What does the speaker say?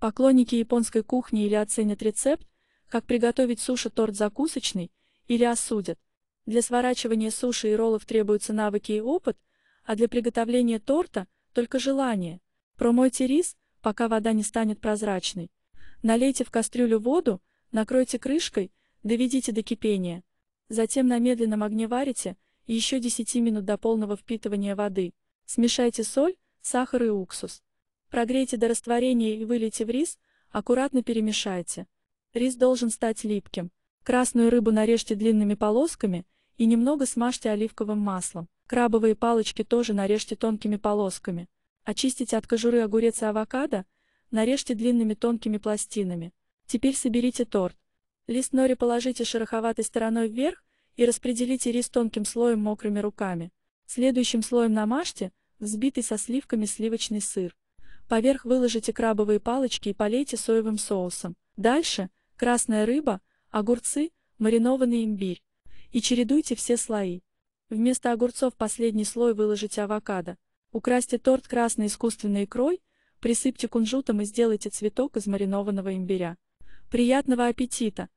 Поклонники японской кухни или оценят рецепт, как приготовить суши-торт закусочный, или осудят. Для сворачивания суши и роллов требуются навыки и опыт, а для приготовления торта – только желание. Промойте рис, пока вода не станет прозрачной. Налейте в кастрюлю воду, накройте крышкой, доведите до кипения. Затем на медленном огне варите еще 10 минут до полного впитывания воды. Смешайте соль, сахар и уксус. Прогрейте до растворения и вылейте в рис, аккуратно перемешайте. Рис должен стать липким. Красную рыбу нарежьте длинными полосками и немного смажьте оливковым маслом. Крабовые палочки тоже нарежьте тонкими полосками. Очистите от кожуры огурец и авокадо, нарежьте длинными тонкими пластинами. Теперь соберите торт. Лист нори положите шероховатой стороной вверх и распределите рис тонким слоем мокрыми руками. Следующим слоем намажьте взбитый со сливками сливочный сыр. Поверх выложите крабовые палочки и полейте соевым соусом. Дальше – красная рыба, огурцы, маринованный имбирь. И чередуйте все слои. Вместо огурцов последний слой выложите авокадо. Украсьте торт красной искусственной икрой, присыпьте кунжутом и сделайте цветок из маринованного имбиря. Приятного аппетита!